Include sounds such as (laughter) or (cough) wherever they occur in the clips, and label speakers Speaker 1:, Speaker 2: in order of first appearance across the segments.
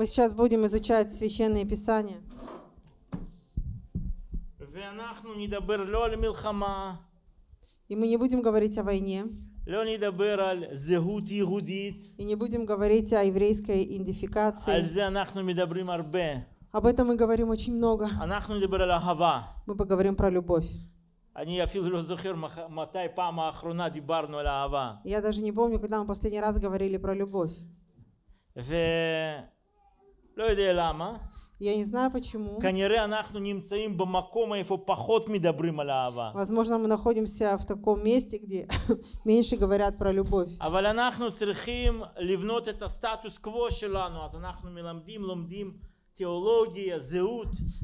Speaker 1: Мы сейчас будем изучать Священное Писание. И мы не будем говорить о войне.
Speaker 2: И не будем говорить о еврейской идентификации. Об этом мы говорим очень много. Мы поговорим про любовь. Я даже
Speaker 1: не помню, когда мы последний раз говорили про любовь. לא יודע Я не знаю почему. Возможно, мы находимся в таком месте, где (laughs) меньше говорят про любовь.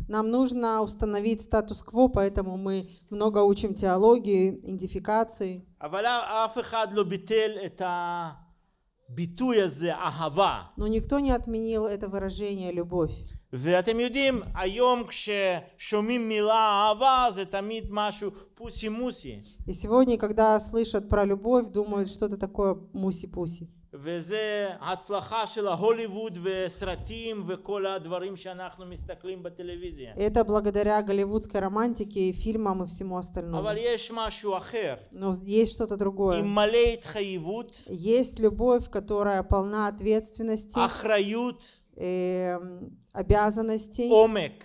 Speaker 1: Нам нужно установить статус-кво, поэтому мы много учим теологии, идентификации.
Speaker 2: אבל а- אף אחד הביטוי הזה, אהבה. Но никто не отменил это выражение «любовь». ואתם יודעים, היום כששומעים מילה אהבה זה תמיד משהו פוסי מוסי.
Speaker 1: И сегодня, когда слышат про любовь, думают что-то такое муси-пуси.
Speaker 2: וזה הצלחה של ההוליווד וסרטים וכל הדברים שאנחנו מסתכלים בטלוויזיה. Это
Speaker 1: благодаря голливудской романтике, фильмам и всему остальному. אבל
Speaker 2: יש משהו אחר.
Speaker 1: Но есть что-то другое. עם מלא
Speaker 2: התחייבות.
Speaker 1: Есть любовь, которая полна ответственности. אחריות. Э, обязанностей. עומק.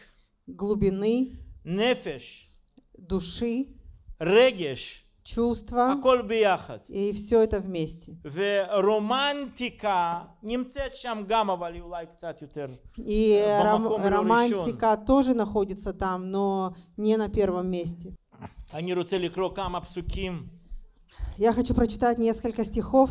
Speaker 1: Глубины.
Speaker 2: נפש. Души. רגש чувства. И все это вместе. И э, ром, романтика
Speaker 1: тоже находится там, но не на первом месте. Я хочу прочитать несколько стихов.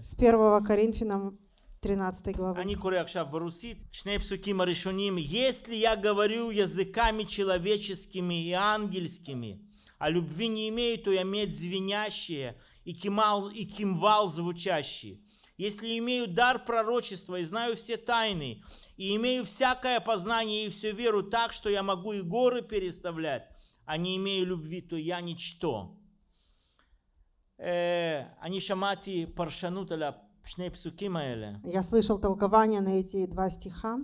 Speaker 1: С первого Коринфянам 13 главы. אני
Speaker 2: קורא עכשיו ברוסית, שני פסוקים הראשונים, если я говорю языками человеческими и ангельскими, а любви не имею, то я медь звенящая и кимал, и кимвал звучащий. Если имею дар пророчества и знаю все тайны, и имею всякое познание и всю веру так, что я могу и горы переставлять, а не имею любви, то я ничто. Э, они шамати פרשנות я
Speaker 1: слышал толкование на эти два стиха.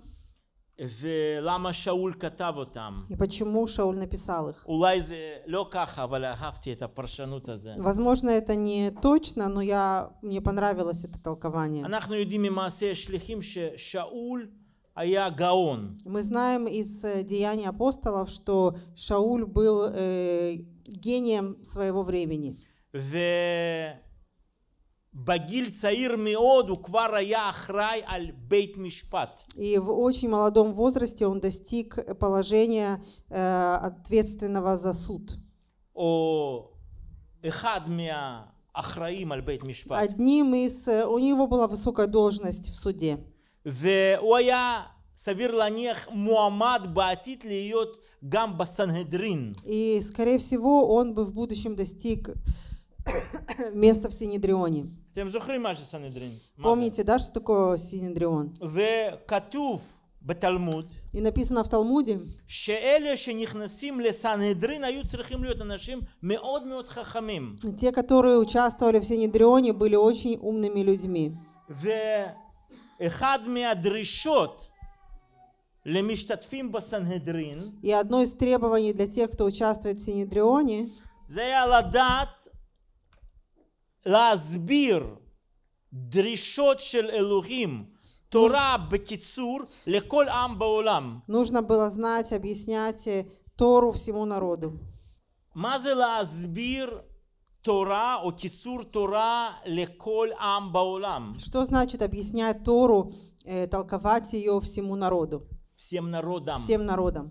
Speaker 2: ולמה שאול כתב אותם.
Speaker 1: почему שאול написал их?
Speaker 2: אולי זה לא ככה, אבל אהבתי את הפרשנות הזה. возможно
Speaker 1: это не точно, но я мне понравилось это
Speaker 2: толкование. אנחנו יודעים ממעשה השליחים ששאול היה גאון.
Speaker 1: Мы знаем из э, деяний апостолов, что Шауль был э, гением
Speaker 2: своего времени. ו... Багиль Цаир Меоду Кварая Ахрай Аль Бейт Мишпат. И в
Speaker 1: очень молодом возрасте он достиг положения э, ответственного за суд.
Speaker 2: О, эхад Ахраим Аль Бейт Мишпат.
Speaker 1: Одним из... Э, у него была высокая должность в суде.
Speaker 2: Веоя Савир Ланех Муамад Баатит Лиот Гамба Сангедрин.
Speaker 1: И, скорее всего, он бы в будущем достиг
Speaker 2: (coughs) места в Синедрионе. Тем зухрим маше Санедрин. Помните, да, что такое Синедрион? В катув בתלמוד, и написано в Талмуде, שאלה שנכנסים לסנהדרין היו צריכים להיות אנשים מאוד מאוד חכמים.
Speaker 1: Те, которые участвовали в Синедрионе, были очень умными людьми.
Speaker 2: ואחד מהדרישות למשתתפים בסנהדרין,
Speaker 1: и одно из требований для тех, кто участвует в Синедрионе,
Speaker 2: זה היה לדעת להסביר דרישות של אלוהים Нужно
Speaker 1: было знать, объяснять э, Тору всему народу. Что значит объяснять Тору, э, толковать ее всему народу? Всем
Speaker 2: народам. Всем народам.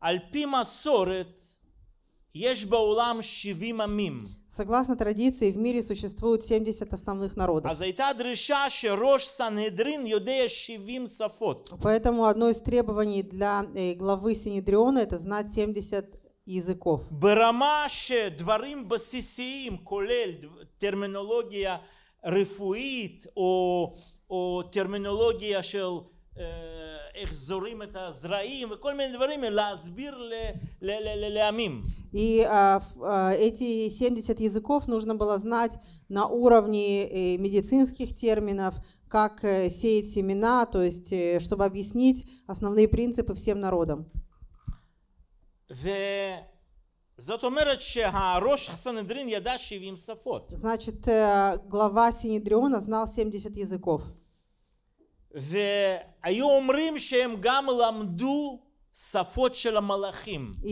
Speaker 2: על פי מסורת
Speaker 1: Согласно традиции, в мире существует 70 основных народов. А Поэтому одно из требований для э, главы Синедриона – это знать 70 языков.
Speaker 2: ברמה שדברים בסיסיים, כולל טרמינולוגיה רפואית או, או טרמינולוגיה של האחזורים, את הזרעים וכל מיני דברים, להסביר לעמים. И а,
Speaker 1: а, эти 70 языков нужно было знать на уровне э, медицинских терминов, как э, сеять семена, то есть э, чтобы объяснить основные принципы всем народам.
Speaker 2: זאת אומרת שהראש הסנהדרין ידע 70 שפות.
Speaker 1: Значит, глава Синедриона знал 70 языков.
Speaker 2: И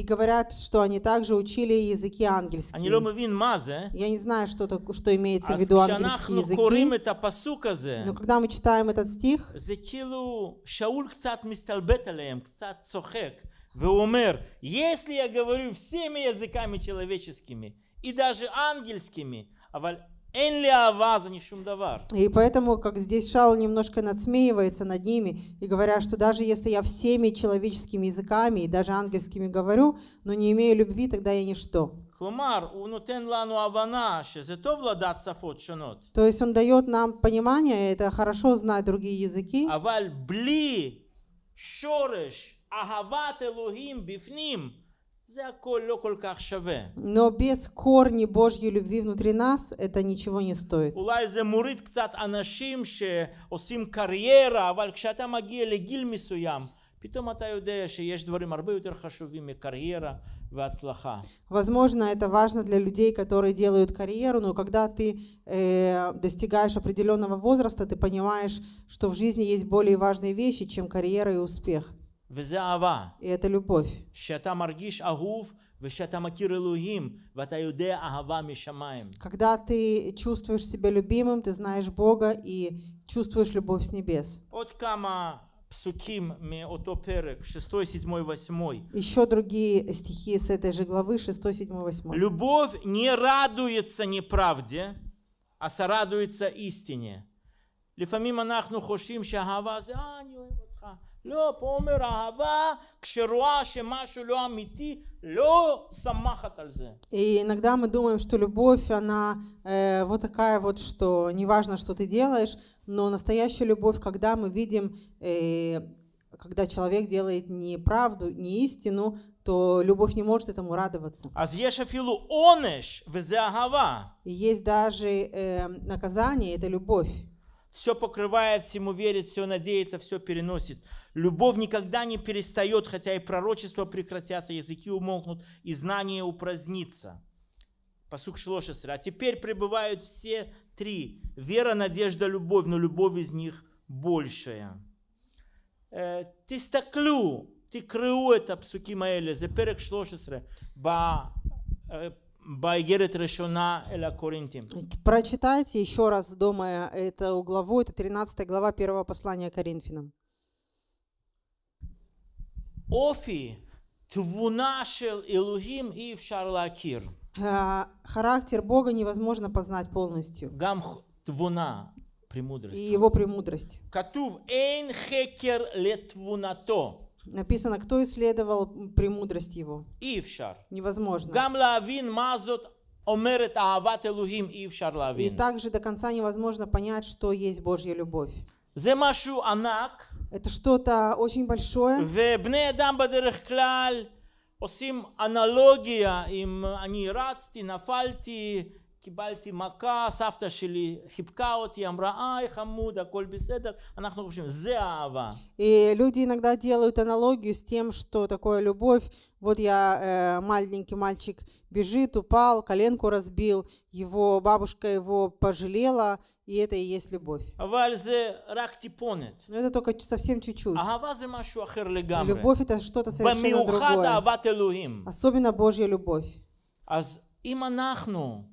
Speaker 1: говорят, что они также учили языки ангельские. Я не знаю, что, что имеется в виду ангельские
Speaker 2: языки. но
Speaker 1: когда мы читаем этот стих,
Speaker 2: זה כאילו שאול קצת מסתלבט עליהם, קצת צוחק, והוא אומר, если я говорю всеми языками человеческими и даже ангельскими, אבל и
Speaker 1: поэтому, как здесь Шаул немножко надсмеивается над ними и говоря, что даже если я всеми человеческими языками и даже ангельскими говорю, но не имею любви, тогда я ничто. То есть он дает нам понимание, это хорошо знать другие языки.
Speaker 2: אבל בלי שורש אהבת אלוהים בפנים, но
Speaker 1: без корней Божьей любви внутри нас это ничего не стоит. Возможно, это важно для людей, которые делают карьеру, но когда ты э, достигаешь определенного возраста, ты понимаешь, что в жизни есть более важные вещи, чем карьера и успех.
Speaker 2: וזה אהבה. שאתה מרגיש אהוב ושאתה מכיר אלוהים ואתה יודע אהבה משמיים.
Speaker 1: Когда ты чувствуешь себя любимым, ты знаешь Бога и чувствуешь любовь с небес.
Speaker 2: עוד כמה פסוקים מאותו פרק, 6, 7, 8.
Speaker 1: Еще другие стихи с этой же главы, шестой, седьмой, восьмой.
Speaker 2: Любовь не радуется неправде, а сорадуется истине. לפעמים אנחנו חושבים שהאהבה זה, אה, אני אוהב לא, פה אומר אהבה כשרואה שמשהו לא אמיתי לא שמחת על זה. И
Speaker 1: иногда мы думаем, что любовь, она э, вот такая вот, что неважно, что ты делаешь, но настоящая любовь, когда мы видим, э, когда человек делает не правду, не истину, то любовь не может этому радоваться. А И есть даже э, наказание, это любовь.
Speaker 2: Все покрывает, всему верит, все надеется, все переносит. Любовь никогда не перестает, хотя и пророчества прекратятся, языки умолкнут, и знание упразднится. Посук Шлошесра. А теперь пребывают все три. Вера, надежда, любовь, но любовь из них большая. Э, ты стаклю, ты крыу это псуки маэля, за перек Шлошесра. Ба э, Байгерет решена эля Коринтим.
Speaker 1: Прочитайте еще раз дома э, это главу, это 13 глава первого послания Коринфянам.
Speaker 2: Офи תבונה илухим אלוהים אי אפשר
Speaker 1: Характер Бога невозможно познать полностью. גם תבונה, премудрость. И его премудрость.
Speaker 2: כתוב אין חקר לתבונתו. Написано,
Speaker 1: кто исследовал премудрость его.
Speaker 2: אי אפשר. Невозможно. גם להבין מה омерет аават אהבת אלוהים אי И также
Speaker 1: до конца невозможно понять, что
Speaker 2: есть Божья любовь. Земашу анак это что-то очень большое. ובני אדם בדרך כלל עושים אנלוגיה אם אני רצתי, נפלתי, קיבלתי מכה, סבתא שלי חיבקה אותי, אמרה, היי חמוד, הכל בסדר, אנחנו חושבים, זה האהבה.
Speaker 1: люди иногда делают аналогию с тем, что такое любовь. Вот я э, маленький мальчик бежит, упал, коленку разбил, его бабушка его пожалела, и это и есть любовь.
Speaker 2: Но
Speaker 1: это только совсем чуть-чуть.
Speaker 2: А любовь это что-то совершенно другое.
Speaker 1: Особенно Божья любовь.
Speaker 2: אם אנחנו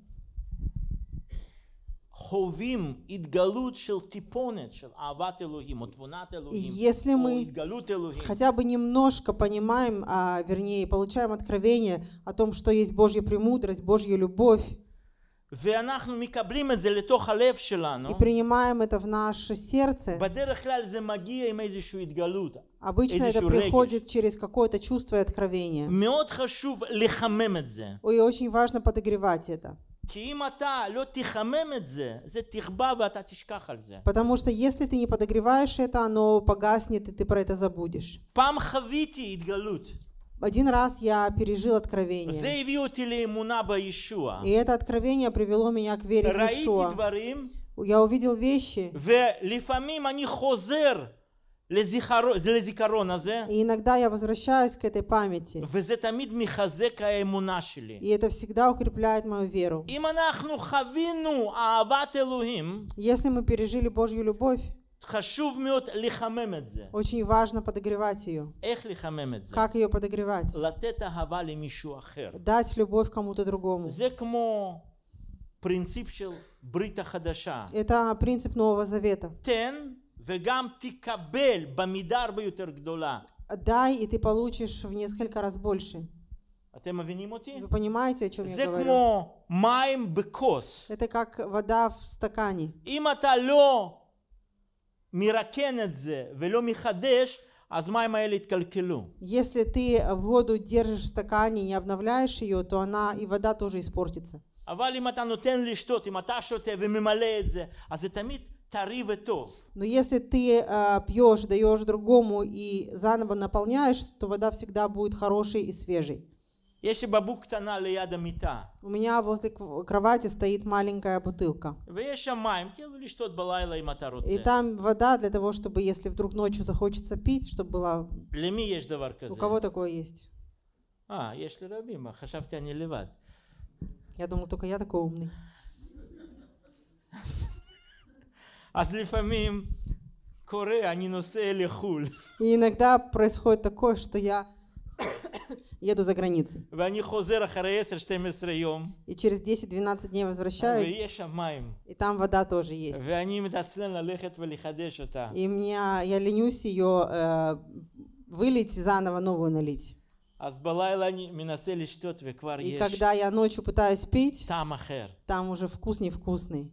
Speaker 2: חווים התגלות של טיפונת של אהבת אלוהים או תבונת если мы хотя бы
Speaker 1: немножко понимаем, а вернее получаем откровение о том, что есть Божья премудрость, Божья любовь, И принимаем это в наше сердце.
Speaker 2: Обычно это приходит
Speaker 1: через какое-то чувство и откровение. מאוד И очень важно подогревать это.
Speaker 2: כי אם אתה לא תחמם את זה, זה תכבה ואתה תשכח על זה. Потому
Speaker 1: что если ты не подогреваешь это, оно погаснет, и ты про это забудешь.
Speaker 2: פעם חוויתי התגלות.
Speaker 1: Один раз я пережил откровение. И это откровение привело меня к вере в Иешуа. Я увидел вещи. И иногда я возвращаюсь к этой памяти. И это всегда укрепляет мою веру.
Speaker 2: Если мы пережили
Speaker 1: Божью любовь, очень важно подогревать ее.
Speaker 2: как ее подогревать?
Speaker 1: дать любовь кому-то другому. это принцип Нового Завета.
Speaker 2: וגם תקבל במידה הרבה יותר
Speaker 1: Дай, и ты получишь в несколько раз больше.
Speaker 2: אתם מבינים אותי?
Speaker 1: Вы понимаете, о чем я говорю? Это как вода в стакане.
Speaker 2: אם אתה לא מרקן את זה ולא מחדש, אז
Speaker 1: Если ты воду держишь в стакане и не обновляешь ее, то она и вода тоже
Speaker 2: испортится. אבל אם אתה נותן לשתות, אם אתה שותה וממלא את
Speaker 1: но если ты э, а, пьешь, даешь другому и заново наполняешь, то вода всегда будет хорошей и свежей.
Speaker 2: יש בבוק קטנה ליד המיטה.
Speaker 1: У меня возле кровати стоит маленькая бутылка.
Speaker 2: Ну, и там
Speaker 1: вода для того, чтобы если вдруг ночью захочется пить, чтобы была... У кого такое есть?
Speaker 2: А, יש לרבים, חשבתי אני לבד.
Speaker 1: Я думал, только я такой умный. А и иногда происходит такое, что я (coughs) еду за границей. И через 10-12 дней возвращаюсь, и там вода тоже есть. И
Speaker 2: меня,
Speaker 1: я ленюсь ее э, вылить и заново новую налить.
Speaker 2: А и когда
Speaker 1: я ночью пытаюсь пить,
Speaker 2: там
Speaker 1: уже вкус невкусный.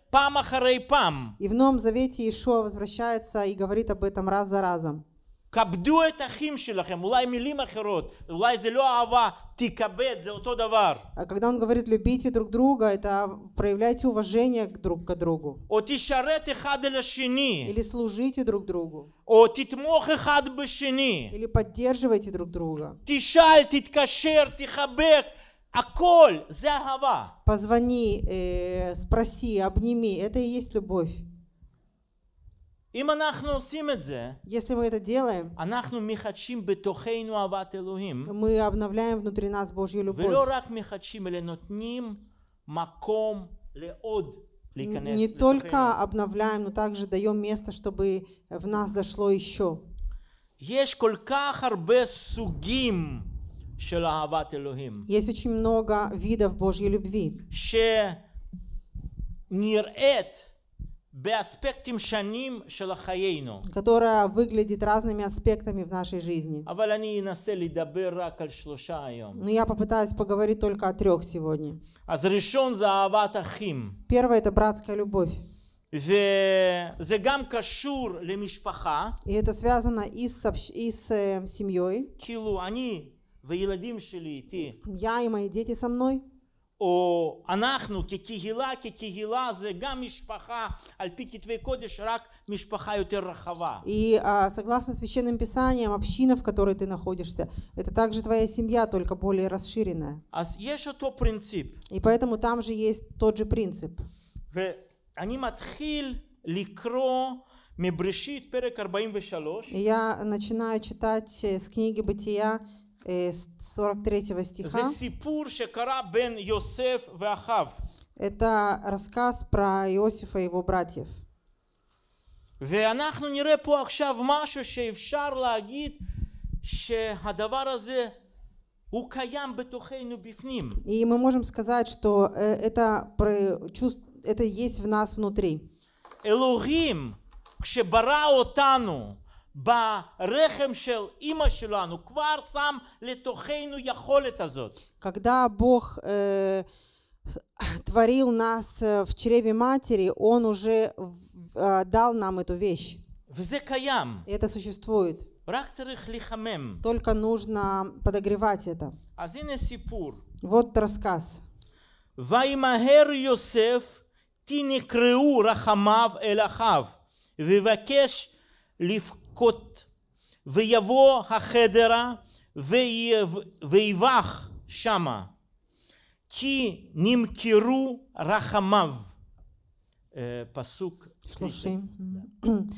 Speaker 2: пам пам. И в Новом
Speaker 1: Завете Иешуа возвращается и говорит об этом раз за разом.
Speaker 2: כבדו את אחים שלכם, אולי מילים אחרות, אולי זה לא אהבה, תכבד, זה אותו דבר. Когда он говорит
Speaker 1: любите друг друга, это проявляйте уважение друг к другу.
Speaker 2: או תשרת אחד אל השני. Или служите друг другу. או תתמוך אחד בשני. Или поддерживайте друг друга. תשאל, תתקשר, תחבק. А
Speaker 1: Позвони, э, спроси, обними. Это и есть любовь.
Speaker 2: Если
Speaker 1: мы это делаем, мы обновляем внутри нас Божью любовь.
Speaker 2: Не только
Speaker 1: обновляем, но также даем место, чтобы в нас зашло еще. Есть есть очень много видов Божьей любви. которая выглядит разными аспектами в нашей жизни. Но я попытаюсь поговорить только о трех сегодня. Первое — это братская любовь.
Speaker 2: И это
Speaker 1: связано и с, и с э, семьей.
Speaker 2: והילדים שלי איתי. Я и мои дети со мной. או אנחנו כקהילה, כקהילה זה גם משפחה, על פי כתבי קודש רק משפחה יותר רחבה. И
Speaker 1: а, согласно священным писаниям, община, в которой ты находишься, это также твоя семья, только более расширенная.
Speaker 2: אז יש אותו принцип. И
Speaker 1: поэтому там же есть тот же принцип.
Speaker 2: ואני מתחיל לקרוא מבראשית פרק 43. Я
Speaker 1: начинаю читать э, с книги Бытия 43 э, стиха. Это рассказ про Иосифа и его братьев.
Speaker 2: ואנחנו נראה פה עכשיו משהו שאפשר להגיד שהדבר הזה הוא קיים בתוכנו בפנים.
Speaker 1: И мы можем сказать, что э, это, это есть в нас внутри.
Speaker 2: אלוהים, כשברא אותנו,
Speaker 1: когда Бог э, творил нас э, в чреве матери, Он уже э, дал нам эту вещь.
Speaker 2: это
Speaker 1: существует.
Speaker 2: Только
Speaker 1: нужно подогревать это. Вот рассказ.
Speaker 2: Ваймахер Йосеф тинекреу Рахамав Элахав, אחיו, ויבקש לפ кот, в קוט, в החדרה шама, ки ним киру רחמיו. Пасук Слушай.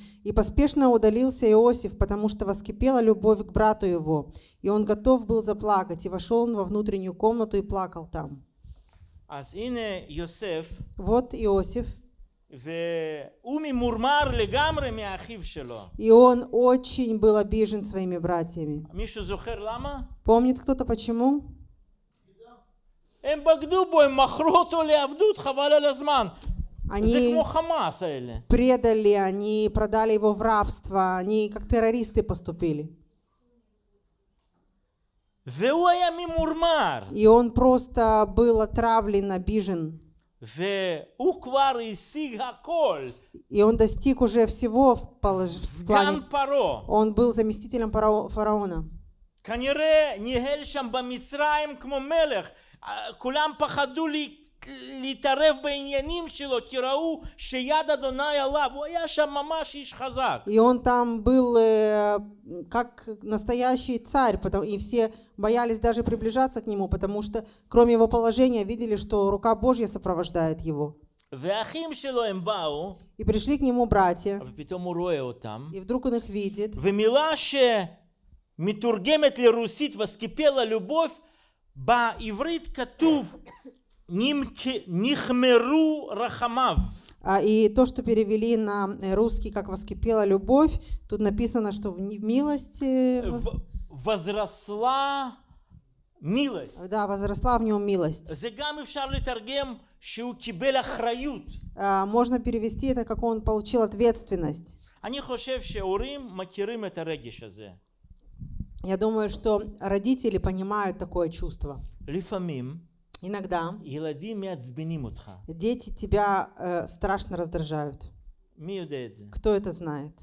Speaker 1: (clears throat) «И поспешно удалился Иосиф, потому что воскипела любовь к брату его, и он готов был заплакать, и вошел он во внутреннюю комнату и плакал там». Вот Иосиф,
Speaker 2: и
Speaker 1: он очень был обижен своими братьями. Помнит кто-то почему? Они предали, они продали его в рабство, они как террористы поступили. И он просто был отравлен, обижен. И он достиг
Speaker 2: уже всего в, полож... в плане. Он
Speaker 1: был заместителем фараона.
Speaker 2: כנראה ניהל שם במצרים כמו מלך. כולם פחדו
Speaker 1: и он там был э, как настоящий царь, потому, и все боялись даже приближаться к нему, потому что кроме его положения видели, что рука Божья сопровождает его.
Speaker 2: и
Speaker 1: пришли к нему братья,
Speaker 2: а и вдруг он их видит, В ומילה שמתורגמת לרוסית, воскипела любовь, ба иврит катув Нихмеру рахамав. А
Speaker 1: и то, что перевели на э, русский, как воскипела любовь, тут написано, что в милости... В,
Speaker 2: возросла
Speaker 1: милость. Да, возросла в нем милость. А, можно перевести это, как он получил ответственность. Я думаю, что родители понимают такое чувство. Лифамим Иногда. Дети тебя э, страшно раздражают.
Speaker 2: Кто это знает?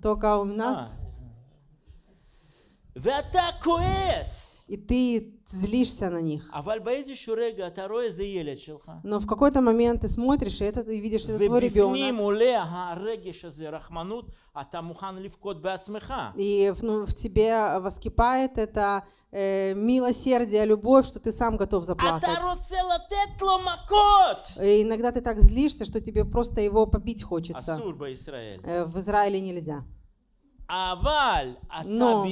Speaker 2: Только у а. нас и ты злишься на них. А Но в какой-то
Speaker 1: момент ты смотришь, и это ты видишь, это твой ребенок.
Speaker 2: А
Speaker 1: и ну, в тебе воскипает это э, милосердие, любовь, что ты сам готов а заплакать. И иногда ты так злишься, что тебе просто его побить хочется.
Speaker 2: Э,
Speaker 1: в Израиле нельзя. Но,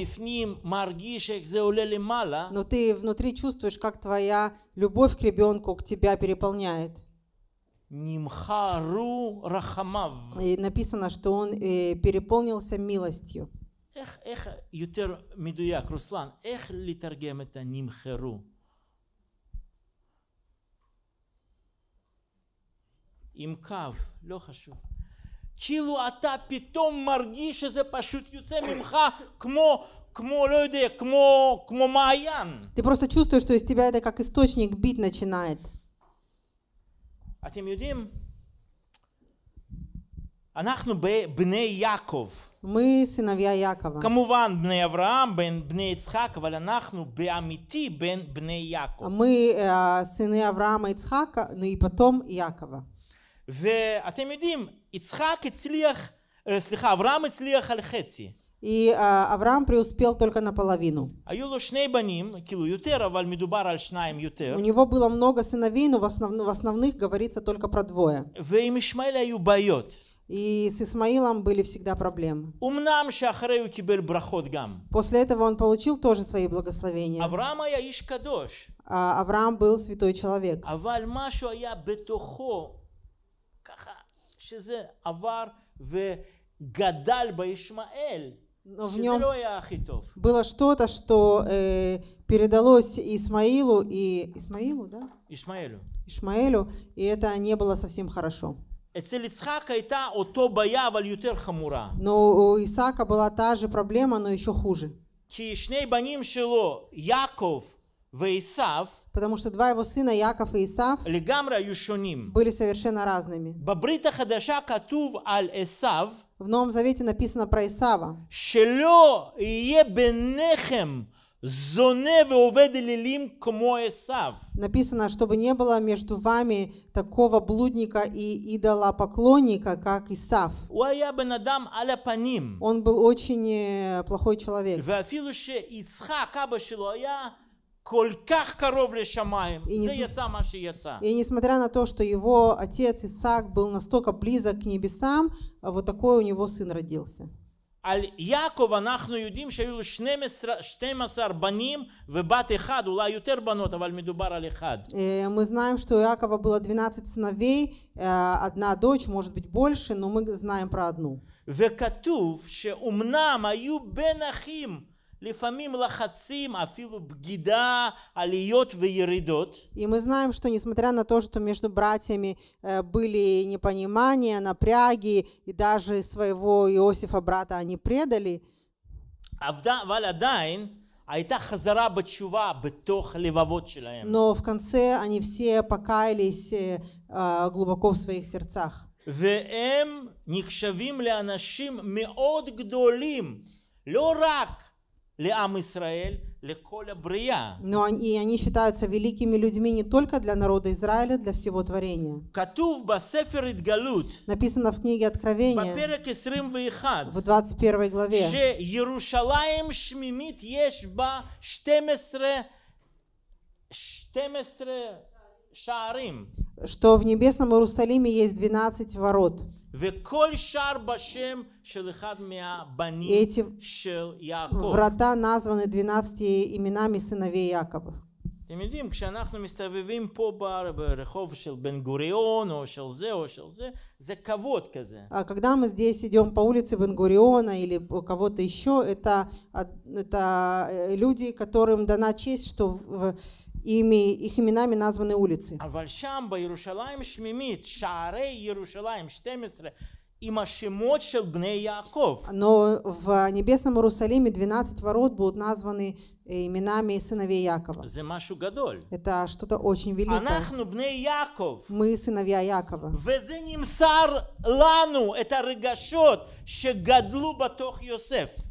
Speaker 1: но ты внутри чувствуешь, как твоя любовь к ребенку к тебя переполняет. И написано, что он э, переполнился милостью.
Speaker 2: איך, איך יותר מדויק, רוסלן, איך לתרגם את הנמכרו? עם קו, לא חשוב. כאילו אתה פתאום מרגיש שזה פשוט יוצא ממך כמו כמו, לא יודע, כמו, כמו מעיין.
Speaker 1: Ты просто чувствуешь, что из тебя это как источник бить начинает.
Speaker 2: אתם יודעים, אנחנו בני יעקב.
Speaker 1: Мы сыновья Якова.
Speaker 2: כמובן, בני אברהם, בני יצחק, אבל אנחנו באמיתי בין בני יעקב.
Speaker 1: Мы сыны Авраама и Ицхака, ну и потом Якова.
Speaker 2: ואתם יודעים, Ицхак ицлех, э, слеха, Авраам ицлех аль хетси.
Speaker 1: И а, Авраам преуспел только наполовину. А У него было много сыновей, но в, основ, в основных говорится только про двое. И с Исмаилом были всегда проблемы. После этого он получил тоже свои благословения. А Авраам был святой человек.
Speaker 2: שזה עבר וגדל בישמעאל. Но в нем было
Speaker 1: что-то, что э, передалось Исмаилу и
Speaker 2: Исмаилу, да? Ишмаэлю.
Speaker 1: Ишмаэлю, и это не было совсем хорошо. Но у Исаака была та же проблема, но еще хуже.
Speaker 2: כי שני בנים שלו, Вейсав, потому что два его сына, Яков и Исав, были совершенно разными. катув В Новом Завете написано про Исава. Написано, чтобы не
Speaker 1: было между вами такого блудника и идолопоклонника, как Исав.
Speaker 2: Он был очень э, плохой человек. И, не, и несмотря
Speaker 1: на то, что его отец Исаак был настолько близок к небесам, а вот такой у него сын родился.
Speaker 2: על יעקב אנחנו יודעים שהיו לו 12 בנים ובת אחד, אולי יותר בנות, אבל מדובר על אחד.
Speaker 1: Мы знаем, что у Якова было 12 сыновей, э, одна дочь, может быть больше, но мы знаем
Speaker 2: про одну. וכתוב שאומנם היו בין אחים לפעמים לחצים, אפילו בגידה, עליות וירידות. И мы знаем, что
Speaker 1: несмотря на то, что между братьями э, были непонимания, напряги, и даже своего Иосифа брата они предали.
Speaker 2: אבל עדיין הייתה חזרה בתשובה בתוך לבבות שלהם. Но в
Speaker 1: конце они все покаялись э, э, глубоко в своих сердцах.
Speaker 2: והם נחשבים לאנשים מאוד גדולים, לא רק но они,
Speaker 1: и они считаются великими людьми не только для народа Израиля, для всего творения. Написано в книге
Speaker 2: Откровения, в 21 главе,
Speaker 1: что в небесном Иерусалиме есть 12 ворот.
Speaker 2: Эти врата
Speaker 1: названы 12 именами сыновей Якова.
Speaker 2: אתם יודעים, כשאנחנו מסתובבים פה ברחוב של בן גוריון, או של זה, או של זה, זה כבוד כזה. А
Speaker 1: когда мы здесь идем по улице Бен Гуриона или кого-то еще, это, это э, люди, которым дана честь, что ими, их именами названы улицы.
Speaker 2: אבל שם בירושלים שמימית, שערי ירושלים 12, но
Speaker 1: в небесном Иерусалиме 12 ворот будут названы э, именами сыновей Якова. Это что-то очень великое.
Speaker 2: Мы сыновья Якова.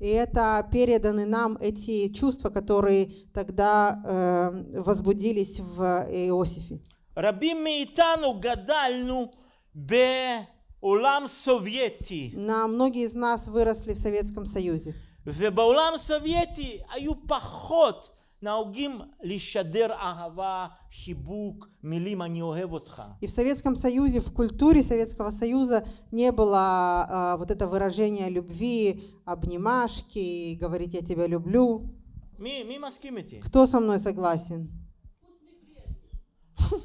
Speaker 1: И это переданы нам эти чувства, которые тогда э, возбудились в э, Иосифе.
Speaker 2: Рабим мы гадальну עולם Совети. На многие из нас выросли в Советском Союзе. ובעולם הסובייטי היו פחות נהוגים לשדר Лишадер Агава хибук милима אוהב
Speaker 1: И в Советском Союзе, в культуре Советского Союза не было а, вот это выражение любви, обнимашки, говорить я тебя люблю.
Speaker 2: Ми, מי מסכים Кто со мной
Speaker 1: согласен?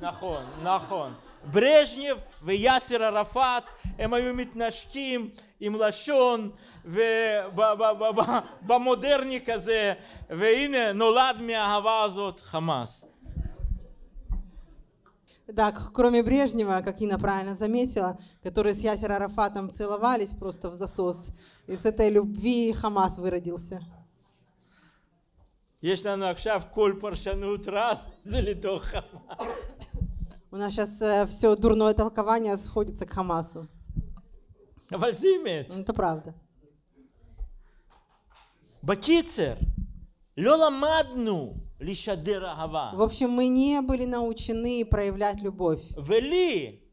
Speaker 2: Нахон, нахон. Брежнев, ברז'נייב ויאסר ערפאת הם היו מתנשקים עם לשון במודרני כזה והנה נולד מהאהבה הזאת ХАМАС.
Speaker 1: Так, кроме Брежнева, как Инна правильно заметила, которые с Ясер Арафатом целовались просто в засос, из этой любви Хамас выродился.
Speaker 2: יש לנו עכשיו כל פרשנות רע זה לתוך חמאס.
Speaker 1: У нас сейчас э, все дурное толкование сходится к Хамасу.
Speaker 2: Возимец. Ну, это правда. Бакицер, лоламадну В общем, мы не были научены проявлять любовь. Вели,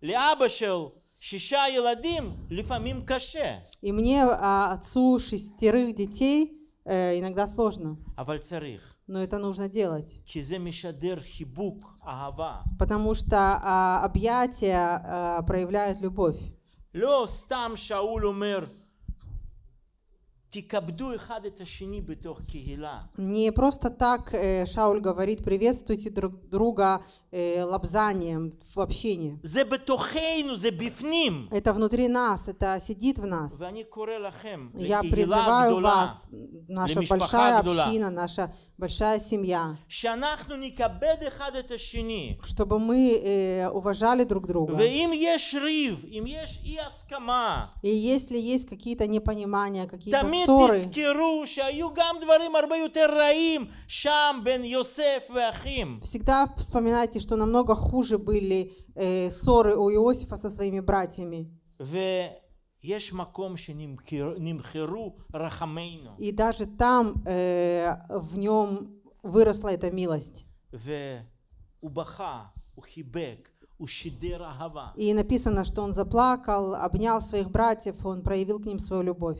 Speaker 2: лиабашел, шиша еладим, лифамим каше.
Speaker 1: И мне, а, отцу шестерых детей, Э, иногда
Speaker 2: сложно. А
Speaker 1: Но это нужно делать. Потому что а, объятия а, проявляют любовь.
Speaker 2: Не
Speaker 1: просто так э, Шауль говорит, приветствуйте друг друга э, лапзанием в общении. Это внутри нас, это сидит в нас.
Speaker 2: Я призываю вас, наша большая община,
Speaker 1: наша большая семья, чтобы мы э, уважали друг друга.
Speaker 2: И если
Speaker 1: есть какие-то непонимания, какие-то ссоры. Всегда вспоминайте, что намного хуже были э, ссоры у Иосифа со своими братьями. И даже там э, в нем выросла эта милость.
Speaker 2: И написано, что
Speaker 1: он заплакал, обнял своих братьев, он проявил к ним свою любовь.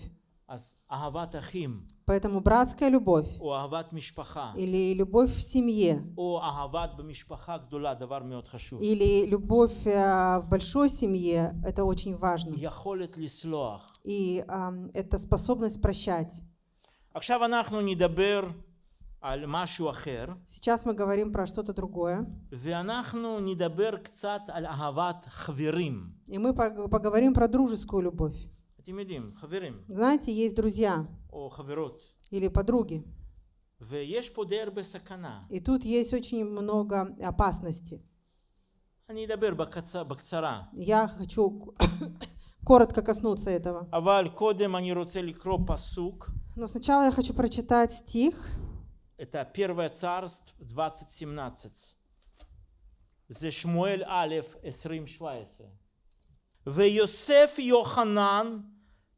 Speaker 1: Поэтому братская любовь
Speaker 2: или
Speaker 1: любовь в семье или любовь э, в большой семье –
Speaker 2: это очень важно.
Speaker 1: И э, это способность прощать.
Speaker 2: Сейчас
Speaker 1: мы говорим про что-то другое. И мы поговорим про дружескую любовь.
Speaker 2: Знаете, есть друзья или подруги.
Speaker 1: И тут есть очень много опасности. Я хочу (coughs) коротко коснуться этого. Но сначала я хочу прочитать стих.
Speaker 2: Это первое царство 2017. זה שמואל א', 2017. ויוסף יוחנן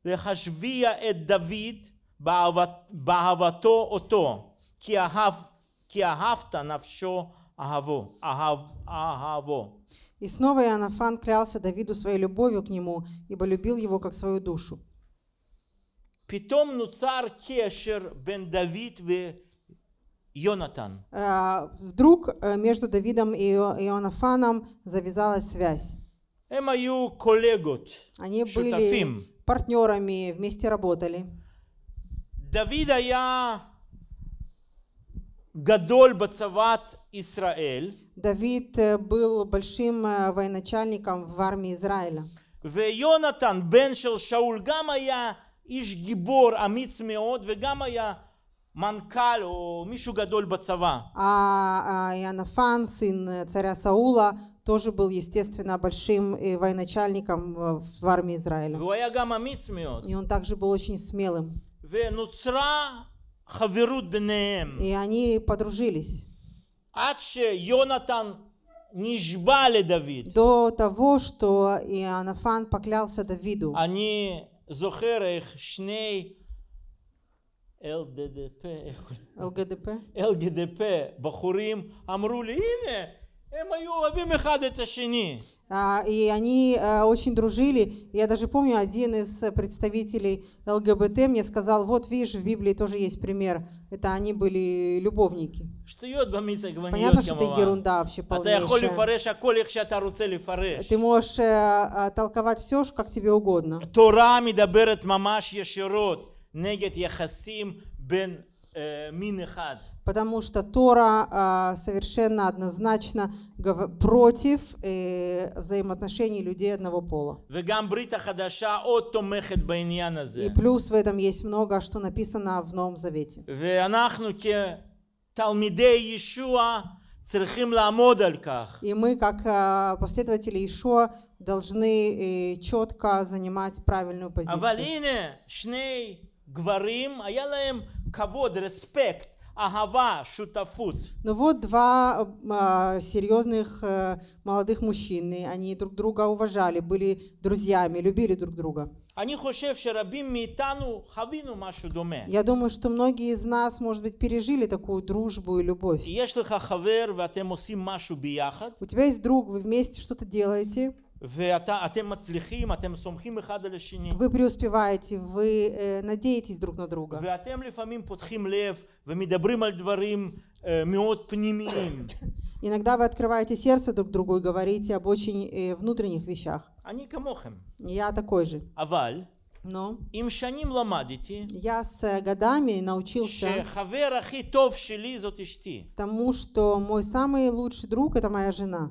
Speaker 2: להשביע את דוד באהבתו אותו, כי אהב, כי אהבת נפשו אהבו, אהב, אהבו.
Speaker 1: И снова Иоаннафан клялся Давиду своей любовью к нему, ибо любил его как свою душу. Э, вдруг э, между Давидом и Иоаннафаном завязалась связь.
Speaker 2: Э, Они были
Speaker 1: партнерами вместе работали.
Speaker 2: Давида я Гадоль Бацават Израиль.
Speaker 1: Давид э, был большим э, военачальником в армии Израиля.
Speaker 2: ויונתן, בן של שאול, גם היה איש גיבור, אמיץ מאוד, וגם היה מנכ"ל או מישהו גדול בצבא.
Speaker 1: А, а Иоаннафан, сын э, царя Саула, тоже был, естественно, большим э, военачальником э, в армии Израиля.
Speaker 2: И он также был очень смелым. И они подружились.
Speaker 1: До того, что Иоаннафан поклялся Давиду.
Speaker 2: Они זוכר איך שני ЛДДП. ЛГДП? ЛГДП. Бахурим, Амрулине, לי, הנה, הם היו אוהבים אחד את
Speaker 1: И они э, очень дружили. Я даже помню, один из представителей ЛГБТ мне сказал, вот видишь, в Библии тоже есть пример. Это они были любовники.
Speaker 2: Понятно, что это ерунда вообще а а полнейшая. А
Speaker 1: ты можешь э, э, толковать все, как тебе угодно.
Speaker 2: Тора мидаберет мамаш ешерот. Э,
Speaker 1: Потому что Тора а, совершенно однозначно против э, взаимоотношений людей одного пола.
Speaker 2: И плюс
Speaker 1: в этом есть много, что написано в Новом Завете. И мы, как а, последователи Иешуа, должны э, четко занимать правильную позицию. А
Speaker 2: גברים, היה להם כבוד, רספקט, Агава, шутафут.
Speaker 1: Ну вот два а, серьезных а, молодых мужчины. Они друг друга уважали, были друзьями, любили друг друга. Я думаю, что многие из нас, может быть,
Speaker 2: пережили такую дружбу и любовь. У тебя
Speaker 1: есть друг, вы вместе что-то делаете. Вы преуспеваете, вы э, надеетесь друг на друга.
Speaker 2: (coughs)
Speaker 1: Иногда вы открываете сердце друг другу и говорите об очень э, внутренних вещах. Я такой же.
Speaker 2: Но я
Speaker 1: с э, годами научился тому, что мой самый лучший друг – это моя жена.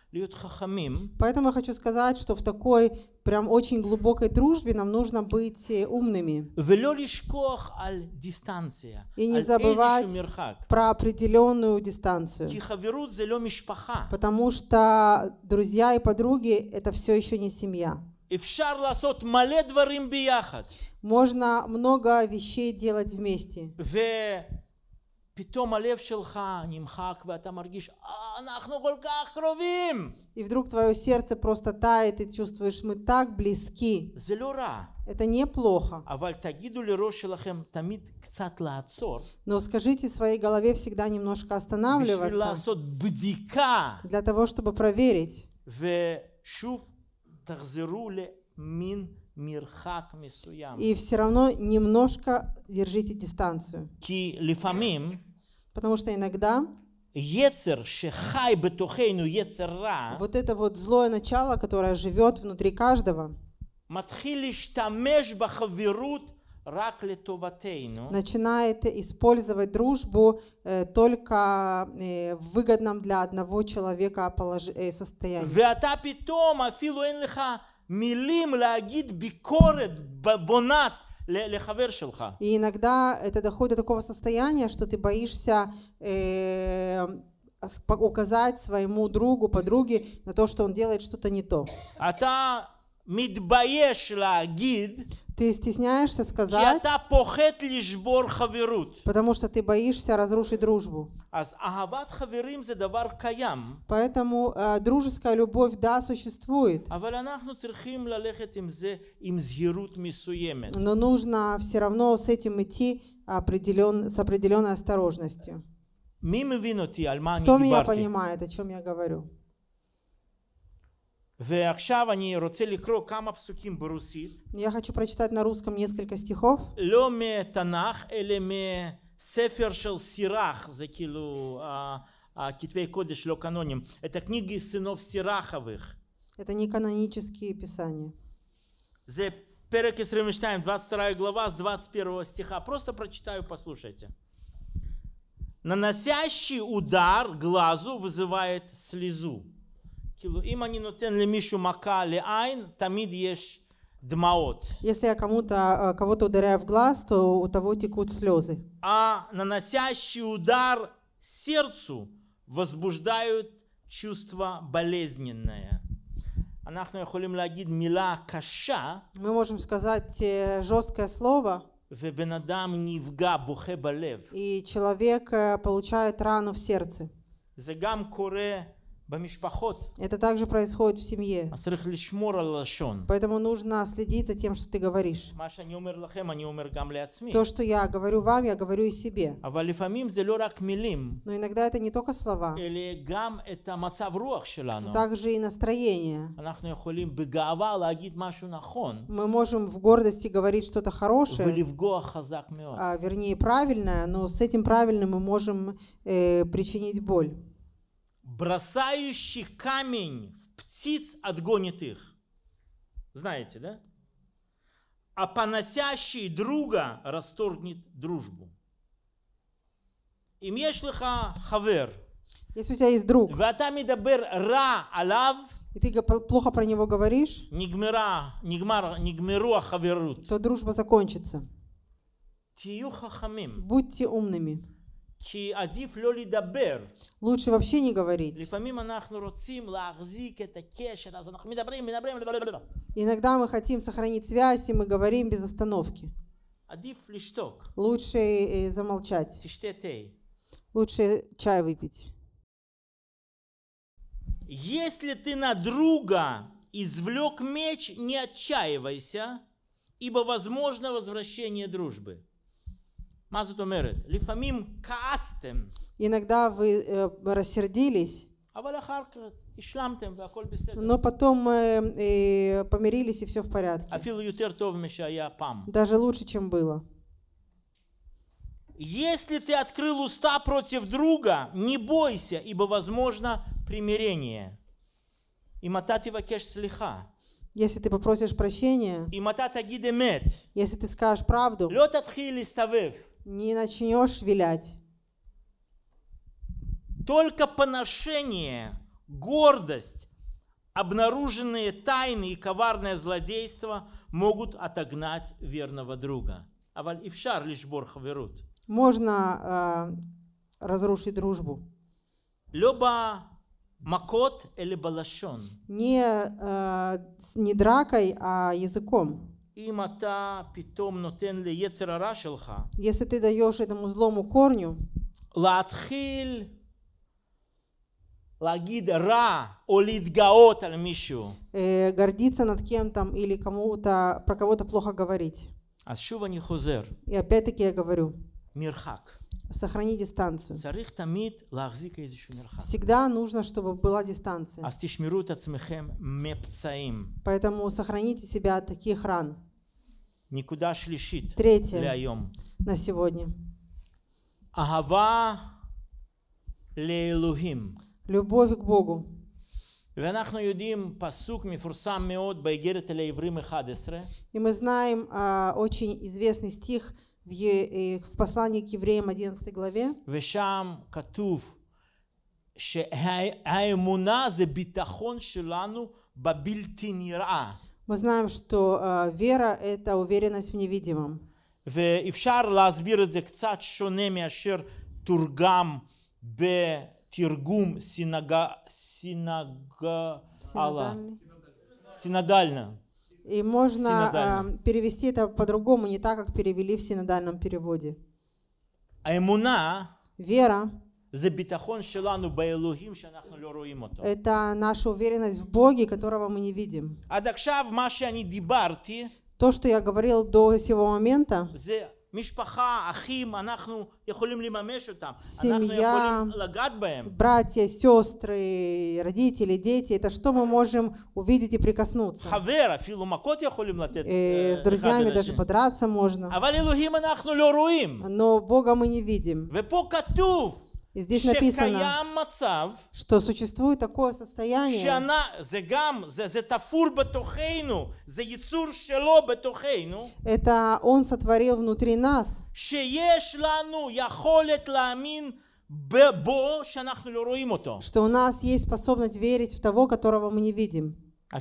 Speaker 1: Поэтому я хочу сказать, что в такой прям очень глубокой дружбе нам нужно быть э, умными.
Speaker 2: И не забывать
Speaker 1: про определенную дистанцию. Потому что друзья и подруги — это все еще не семья. Можно много вещей делать вместе.
Speaker 2: פתאום הלב שלך נמחק ואתה מרגיש, אנחנו כל כך
Speaker 1: קרובים. И вдруг твое сердце просто тает, и чувствуешь, мы так близки. זה לא רע.
Speaker 2: Это неплохо. אבל תגידו לראש שלכם תמיד קצת לעצור.
Speaker 1: Но скажите своей голове всегда немножко останавливаться. בשביל לעשות
Speaker 2: בדיקה. Для
Speaker 1: того, чтобы проверить.
Speaker 2: ושוב תחזרו למין И все равно
Speaker 1: немножко держите дистанцию.
Speaker 2: כי לפעמים Потому что иногда Ецер шехай бетухейну ецера.
Speaker 1: Вот это вот злое начало, которое живет внутри каждого.
Speaker 2: Начинает
Speaker 1: использовать дружбу э, только э, в выгодном для одного человека полож...
Speaker 2: э, состоянии. И
Speaker 1: иногда это доходит до такого состояния, что ты боишься э, указать своему другу, подруге на то, что он делает что-то не то. А ты стесняешься сказать, потому что ты боишься разрушить дружбу. Поэтому э, дружеская любовь, да, существует.
Speaker 2: Но
Speaker 1: нужно все равно с этим идти определен, с определенной осторожностью.
Speaker 2: Кто меня понимает,
Speaker 1: о чем я говорю? Я хочу прочитать
Speaker 2: на русском несколько стихов. ספר של סירח, זה כאילו הכתבי קודש לא קנונים. את הקניגי סינוב סירחבך.
Speaker 1: Это не канонические писания.
Speaker 2: זה פרק 22, 22 глава с 21 стиха. Просто прочитаю, послушайте. Наносящий удар глазу вызывает слезу. Если
Speaker 1: я кому-то э, кого-то ударяю в глаз, то у того текут слезы.
Speaker 2: А наносящий удар сердцу возбуждают чувство болезненное. Мы можем сказать э, жесткое слово. И человек
Speaker 1: э, получает рану в сердце. Это также происходит в семье. Поэтому нужно следить за тем, что ты говоришь. То, что я говорю вам, я говорю и себе.
Speaker 2: Но иногда это не только слова, но
Speaker 1: также и настроение. Мы можем в гордости говорить что-то хорошее, а вернее правильное, но с этим правильным мы можем э, причинить боль
Speaker 2: бросающий камень в птиц отгонит их. Знаете, да? А поносящий друга расторгнет дружбу. Им ешлиха хавер. Если у тебя есть друг, ра алав. и ты плохо про него говоришь, нигмар, то дружба закончится. Будьте умными. Лучше вообще не говорить.
Speaker 1: Иногда мы хотим сохранить связь, и мы говорим без остановки. Лучше э, замолчать. Лучше чай выпить.
Speaker 2: Если ты на друга извлек меч, не отчаивайся, ибо возможно возвращение дружбы. מה זאת אומרת?
Speaker 1: Иногда вы э, рассердились. Но потом э, э, помирились и все в порядке.
Speaker 2: אפילו יותר טוב Даже
Speaker 1: лучше, чем было.
Speaker 2: Если ты открыл уста против друга, не бойся, ибо возможно примирение. И матати вакеш слиха.
Speaker 1: Если ты попросишь прощения, и матата гидемет. Если ты скажешь правду, лед отхили ставив не начнешь вилять.
Speaker 2: Только поношение, гордость, обнаруженные тайны и коварное злодейство могут отогнать верного друга. Аваль ившар лишь верут.
Speaker 1: Можно э, разрушить дружбу.
Speaker 2: Люба макот или балашон.
Speaker 1: Не, э, не дракой, а языком. Если ты даешь этому злому корню
Speaker 2: להגיד רע או להתגאות על
Speaker 1: э, гордиться над кем-то или кому-то про кого-то плохо говорить. И опять-таки я говорю. מרחק. Сохрани дистанцию.
Speaker 2: Всегда
Speaker 1: нужно, чтобы была дистанция. Поэтому сохраните себя от таких ран.
Speaker 2: Третье на сегодня. Любовь к Богу. ואנחנו יודעים פסוק מפורסם מאוד באיגרת אל העברים 11.
Speaker 1: И мы знаем очень известный стих в послании к евреям 11 главе.
Speaker 2: ושם כתוב שהאמונה זה ביטחון שלנו בבלתי נראה.
Speaker 1: Мы знаем, что э, вера –
Speaker 2: это уверенность в невидимом. ואפשר להסביר את זה קצת שונה מאשר תורגם בתרגום סינגה... סינגה... סינדלנה.
Speaker 1: И можно э, перевести это по-другому, не так, как перевели в синодальном переводе.
Speaker 2: А эмуна, вера это
Speaker 1: наша уверенность в Боге, которого мы не видим. То, что я говорил до сего момента, семья, братья, сестры, родители, дети, это что мы можем увидеть и прикоснуться.
Speaker 2: חבר, э, э, с друзьями даже
Speaker 1: подраться можно.
Speaker 2: Но Бога мы не видим
Speaker 1: здесь написано, что существует такое состояние, это Он сотворил внутри нас, что у нас есть способность верить в того, которого мы не видим.
Speaker 2: А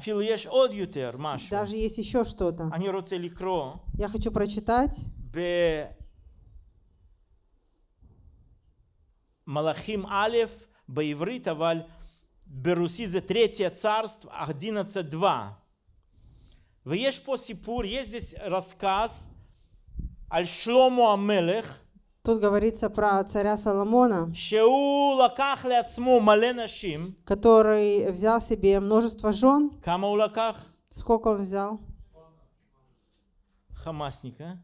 Speaker 2: Даже есть еще что-то.
Speaker 1: Я хочу прочитать.
Speaker 2: Малахим Алев, Баеврит, Беруси за Третье царство, 11.2. Веешь по Сипур, есть здесь рассказ Аль Шлому Амелех,
Speaker 1: Тут говорится про царя Соломона, который взял себе множество жен. Сколько он взял?
Speaker 2: Хамасника.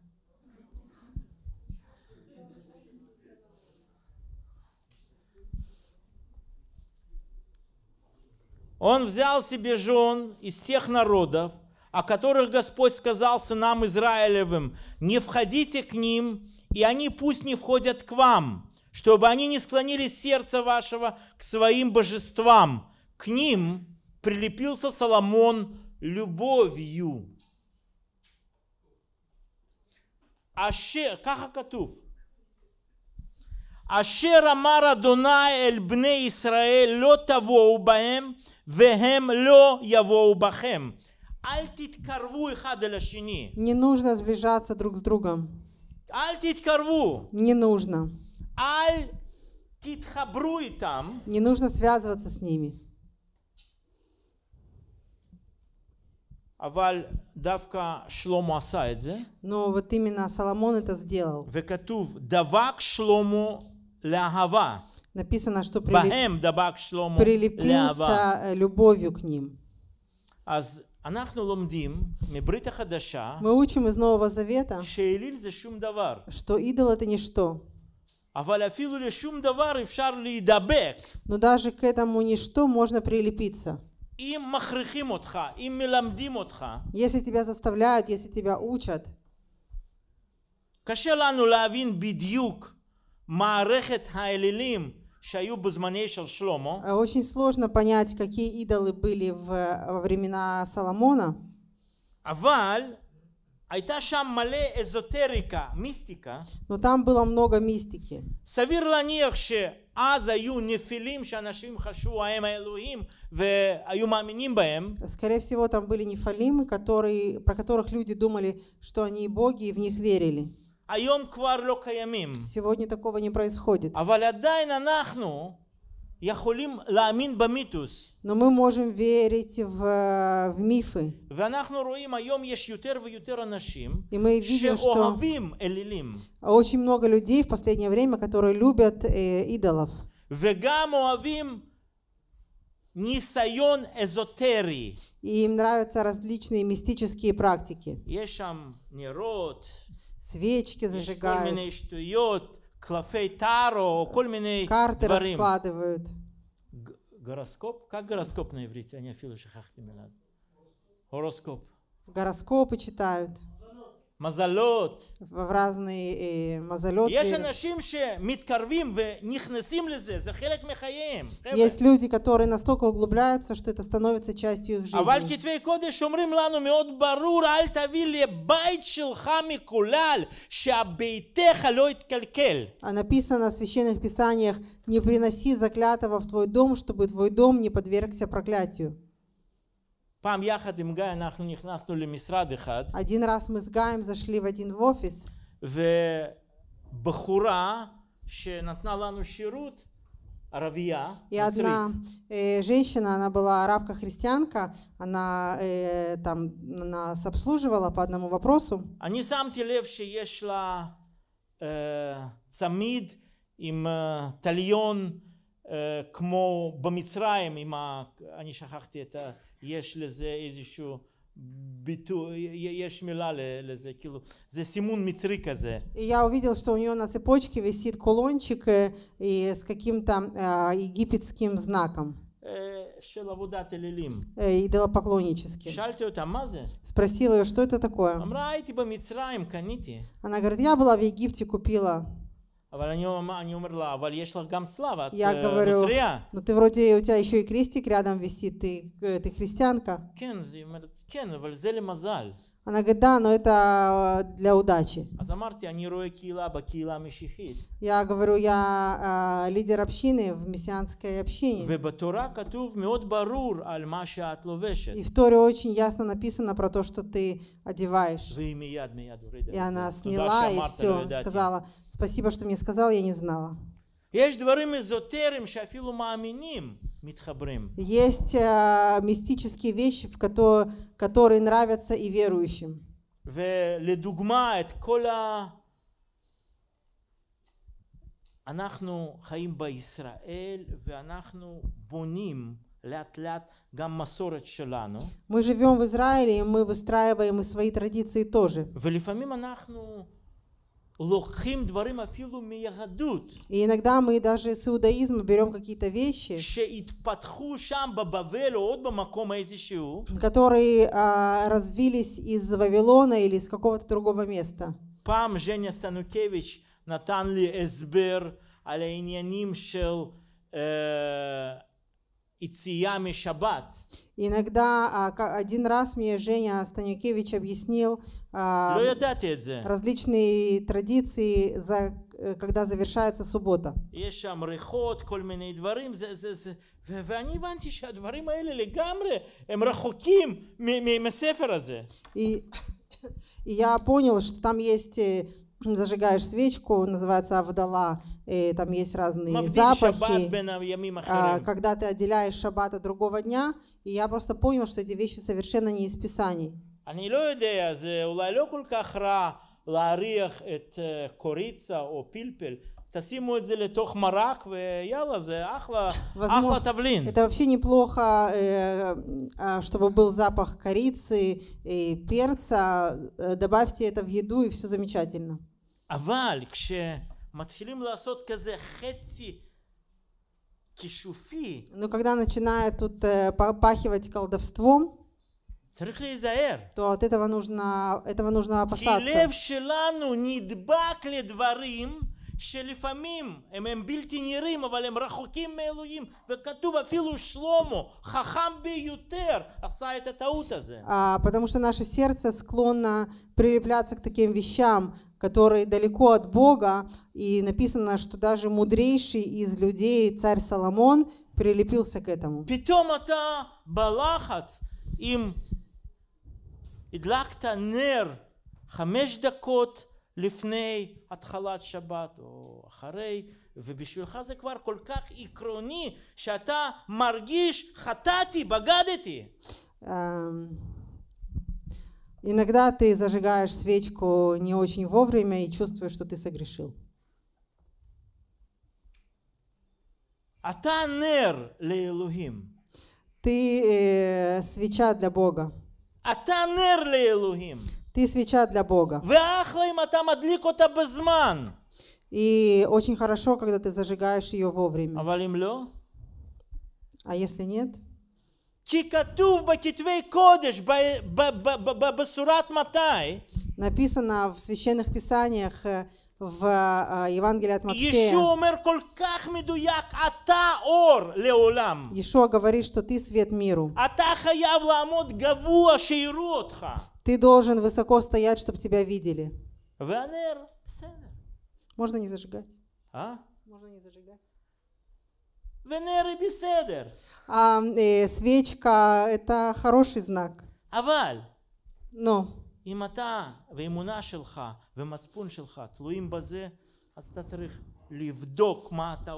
Speaker 2: Он взял себе жен из тех народов, о которых Господь сказал сынам Израилевым, не входите к ним, и они пусть не входят к вам, чтобы они не склонили сердце вашего к своим божествам. К ним прилепился Соломон любовью. Аще как Ашер Аще Дунай Эль Бне Исраэль Лотаво Убаем – не
Speaker 1: нужно сближаться друг с другом. Не нужно. Не нужно связываться с ними.
Speaker 2: אבל דווקא שלמה עשה את זה.
Speaker 1: вот именно Соломон это сделал.
Speaker 2: Векатув давак Шлому לאהבה.
Speaker 1: Написано, что прилеп...
Speaker 2: прилепился э,
Speaker 1: любовью к ним. Мы учим из Нового Завета,
Speaker 2: что идол
Speaker 1: это ничто. Но даже к этому ничто можно прилепиться. Если тебя заставляют, если тебя учат.
Speaker 2: קשה לנו להבין בדיוק מערכת האלילים Э,
Speaker 1: очень сложно понять, какие идолы были в, во времена Соломона.
Speaker 2: הייתה שם מלא אזוטריקה, מיסטיקה.
Speaker 1: Но там было много мистики.
Speaker 2: סביר להניח שאז היו נפילים שאנשים חשבו הם האלוהים והיו מאמינים בהם.
Speaker 1: Скорее всего, там были нефалимы, которые, про которых люди думали,
Speaker 2: что они боги и в них верили. А Сегодня такого не происходит. А Но мы
Speaker 1: можем верить в, в мифы.
Speaker 2: А И мы видим, что
Speaker 1: очень много людей в последнее время, которые любят э, идолов. И им нравятся различные мистические практики.
Speaker 2: יש שם נרות, свечки зажигают, карты раскладывают. Гороскоп? Как гороскоп на иврите?
Speaker 1: Гороскопы читают
Speaker 2: мазалот. В разные э, мазалот. Есть люди,
Speaker 1: которые настолько углубляются, что это
Speaker 2: становится частью их а жизни. А написано в
Speaker 1: священных писаниях, не приноси заклятого в твой дом, чтобы твой дом не подвергся проклятию.
Speaker 2: Один
Speaker 1: раз мы с Гаем зашли в один в офис.
Speaker 2: И одна
Speaker 1: э, женщина, она была арабка-христианка, она э, там нас обслуживала по одному вопросу.
Speaker 2: Они сам лев, что э, цамид им עם תליון כמו במצרים, עם ה... אני שכחתי את ה... יש לזה איזשהו ביטוי, יש מילה לזה, כאילו, זה סימון מצרי כזה.
Speaker 1: Я увидел, что у нее на цепочке висит кулончик э, и с каким-то а, египетским знаком.
Speaker 2: של עבודת אלילים. идолопоклонническим. שאלתי אותה, מה זה? Спросила
Speaker 1: ее, что это такое? אמרה,
Speaker 2: הייתי במצרים, קניתי.
Speaker 1: Она говорит, я была в Египте, купила.
Speaker 2: Я говорю, но
Speaker 1: «Ну, ты вроде, у тебя еще и крестик рядом висит, ты, э, ты христианка. Она говорит, да, но это э, для удачи.
Speaker 2: А а я говорю,
Speaker 1: я э, лидер общины в мессианской общине. И в Торе очень ясно написано про то, что ты одеваешь. И она сняла, и все, сказала, спасибо, что мне сказал, я не знала. Есть э, мистические вещи, в которые, которые нравятся и верующим.
Speaker 2: ולדוגמה, את כל ה... אנחנו חיים בישראל ואנחנו בונים לאט לאט גם מסורת שלנו. Мы живем
Speaker 1: в Израиле, мы выстраиваем и свои традиции тоже.
Speaker 2: ולפעמים אנחנו и иногда мы даже с иудаизма берем какие-то вещи,
Speaker 1: которые а, развились из Вавилона или из какого-то
Speaker 2: другого места. פעם ז'ניה סטנוקביץ' נתן לי הסבר על העניינים של
Speaker 1: Иногда а, один раз мне Женя Станюкевич объяснил а, ну, различные традиции, за, э, когда завершается суббота. и я понял, что там есть э, зажигаешь свечку, называется Авдала, и там есть разные запахи.
Speaker 2: А, когда
Speaker 1: ты отделяешь шаббат от другого дня, и я просто понял, что эти вещи совершенно не из Писаний.
Speaker 2: אני לא יודע, זה אולי לא כל כך רע להריח את קוריצה או פלפל, תשימו את זה לתוך מרק ויאללה זה אחלה, אחלה תבלין.
Speaker 1: Это вообще неплохо, э, а, чтобы был запах корицы и перца, э, добавьте это в еду и все замечательно.
Speaker 2: אבל כשמתחילים לעשות כזה חצי כישופי,
Speaker 1: но когда начинает тут попахивать колдовством,
Speaker 2: צריך להיזהר.
Speaker 1: то от этого нужно, этого нужно опасаться. כי לב
Speaker 2: שלנו נדבק לדברים שלפעמים הם, הם בלתי נראים אבל הם רחוקים מאלוהים וכתוב אפילו שלמה חכם ביותר עשה את הטעות הזה.
Speaker 1: А, потому что наше сердце склонно прилепляться к таким вещам который далеко от Бога, и написано, что даже мудрейший из людей, царь Соломон, прилепился к этому.
Speaker 2: הדלקת נר חמש דקות לפני התחלת שבת או אחרי ובשבילך זה כבר כל כך עקרוני שאתה מרגיש חטאתי בגדתי
Speaker 1: Иногда ты зажигаешь свечку не очень вовремя и чувствуешь, что ты согрешил.
Speaker 2: אתה נר
Speaker 1: Ты э, свеча для Бога.
Speaker 2: אתה נר
Speaker 1: Ты свеча для Бога. ואחלה אם אתה מדליק И очень хорошо, когда ты
Speaker 2: зажигаешь ее вовремя. אבל אם לא? А если нет?
Speaker 1: написано в священных писаниях э, в э, Евангелии от Матфея. А Иешуа говорит, что ты свет миру. А ты должен высоко стоять, чтобы тебя видели. Можно не зажигать.
Speaker 2: А? Можно не зажигать. Венеры беседерс.
Speaker 1: А э, свечка – это хороший знак.
Speaker 2: Аваль. Но. אם אתה והאמונה שלך ומצפון שלך תלויים בזה, אז אתה צריך לבדוק מה אתה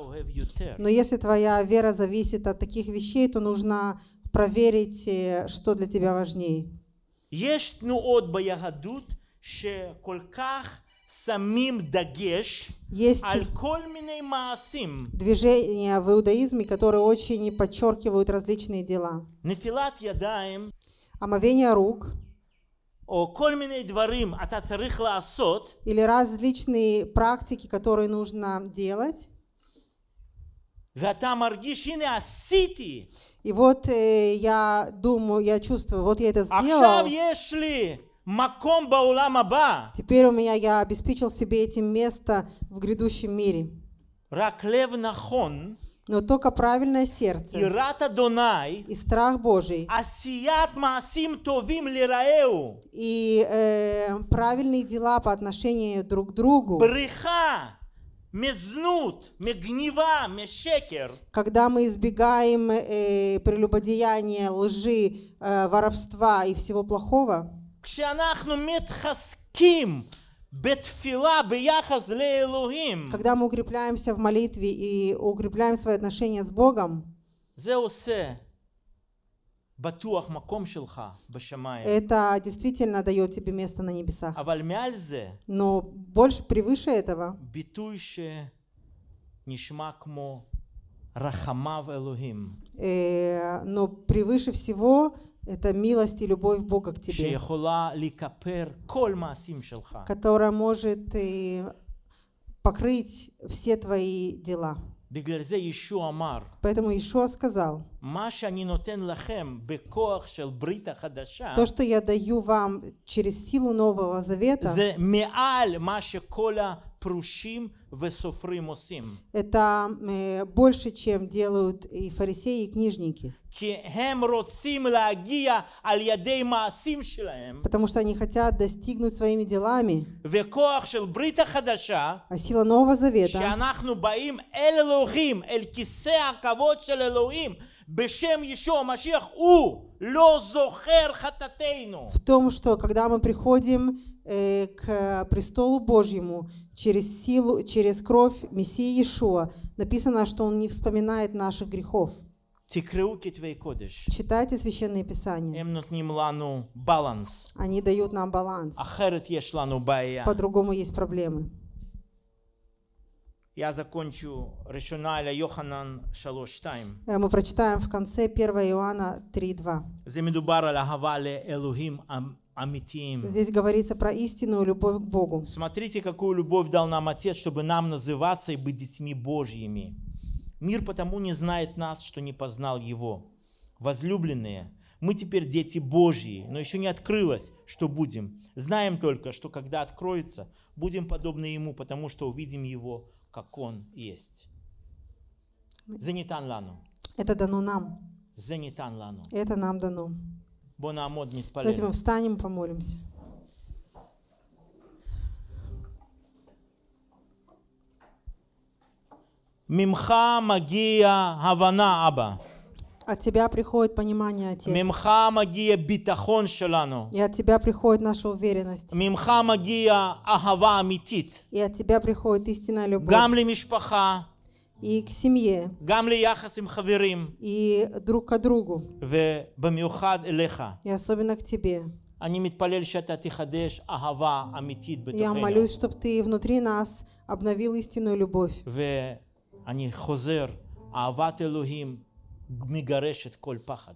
Speaker 2: Но если
Speaker 1: твоя вера зависит от таких вещей, то нужно проверить, э, что для тебя важнее.
Speaker 2: Есть ну от баягадут, что כך самим дагеш есть
Speaker 1: движения в иудаизме, которые очень подчеркивают различные дела. Омовение рук. А Или различные практики, которые нужно делать. И вот э, я думаю, я чувствую, вот я это
Speaker 2: сделал.
Speaker 1: Теперь у меня я обеспечил себе этим место в грядущем мире.
Speaker 2: Но
Speaker 1: только правильное сердце
Speaker 2: и страх Божий и э,
Speaker 1: правильные дела по отношению друг к другу
Speaker 2: мезнут, мегнива, мешекер.
Speaker 1: Когда мы избегаем э, прелюбодеяния, лжи, э, воровства и всего плохого,
Speaker 2: когда мы укрепляемся в
Speaker 1: молитве и укрепляем свои отношения с Богом,
Speaker 2: это
Speaker 1: действительно дает тебе место на небесах. Но больше, превыше этого, э, но превыше всего это милость и любовь Бога к тебе, которая может и э, покрыть все твои дела. Поэтому Иешуа сказал, то, что я даю вам через силу Нового Завета,
Speaker 2: прушим весофрим осим.
Speaker 1: Это э, больше, чем делают и фарисеи, и книжники. Потому что они хотят достигнуть своими делами. А сила Нового Завета,
Speaker 2: בשם ישוע המשיח הוא לא זוכר
Speaker 1: В том, что когда мы приходим э, к престолу Божьему через силу, через кровь Мессии Иешуа, написано, что Он не вспоминает наших грехов.
Speaker 2: Читайте священные писания. הם
Speaker 1: Они дают нам баланс. По-другому есть проблемы.
Speaker 2: Я закончу Решоналя Йоханан 3.2.
Speaker 1: Э, мы прочитаем в конце 1 Иоанна
Speaker 2: 3.2. Здесь говорится
Speaker 1: про истинную
Speaker 2: любовь к Богу. Смотрите, какую любовь дал нам Отец, чтобы нам называться и быть детьми Божьими. Мир потому не знает нас, что не познал Его. Возлюбленные, мы теперь дети Божьи, но еще не открылось, что будем. Знаем только, что когда откроется, будем подобны Ему, потому что увидим Его как Он есть. Зенитан лану. Это дано нам. Зенитан лану. Это нам дано. Давайте мы
Speaker 1: встанем и помолимся.
Speaker 2: Мимха магия хавана аба. От тебя приходит понимание, Отец. ממך מגיע ביטחון שלנו.
Speaker 1: И от тебя приходит наша уверенность. ממך
Speaker 2: מגיע אהבה אמיתית.
Speaker 1: И от тебя приходит истинная любовь. גם
Speaker 2: למשפחה.
Speaker 1: и к семье,
Speaker 2: גם ליחס עם חברים,
Speaker 1: и друг к другу,
Speaker 2: ובמיוחד אליך.
Speaker 1: И особенно к тебе.
Speaker 2: אני מתפלל שאתה תחדש אהבה אמיתית בתוכנו. Я молюсь,
Speaker 1: чтобы ты внутри нас обновил истинную любовь.
Speaker 2: ואני חוזר, אהבת אלוהים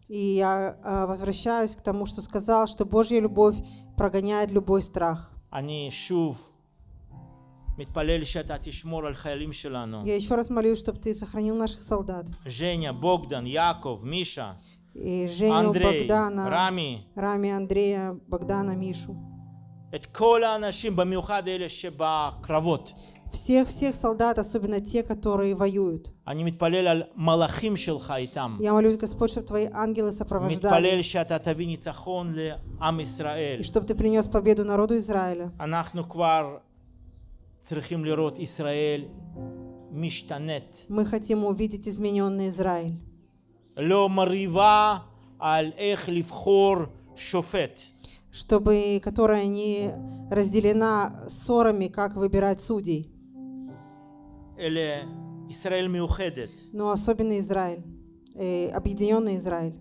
Speaker 2: и
Speaker 1: я а, возвращаюсь к тому, что сказал, что Божья любовь прогоняет любой страх.
Speaker 2: Я еще раз
Speaker 1: молюсь, чтобы ты сохранил наших солдат.
Speaker 2: Женя, Богдан, Яков, Миша. И Женю, Андрей, Богдана, Рами,
Speaker 1: Рами, Андрея, Богдана, Мишу всех-всех солдат, особенно те, которые
Speaker 2: воюют. Я
Speaker 1: молюсь, Господь, чтобы Твои ангелы сопровождали. И чтобы Ты принес победу народу Израиля.
Speaker 2: Мы хотим увидеть измененный Израиль.
Speaker 1: чтобы, которая не разделена ссорами, как выбирать судей. Но особенно Израиль, э, объединенный Израиль.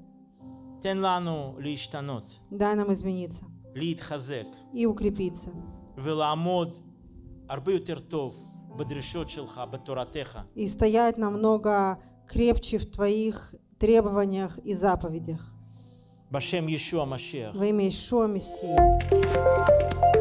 Speaker 2: תן לנו להשתנות.
Speaker 1: дай нам измениться.
Speaker 2: להתחזק.
Speaker 1: и укрепиться.
Speaker 2: ולעמוד הרבה יותר טוב בדרישות שלך, и
Speaker 1: стоять намного крепче в твоих требованиях и заповедях.
Speaker 2: בשם ישוע המשיח.
Speaker 1: во имя Ишуа Мессии.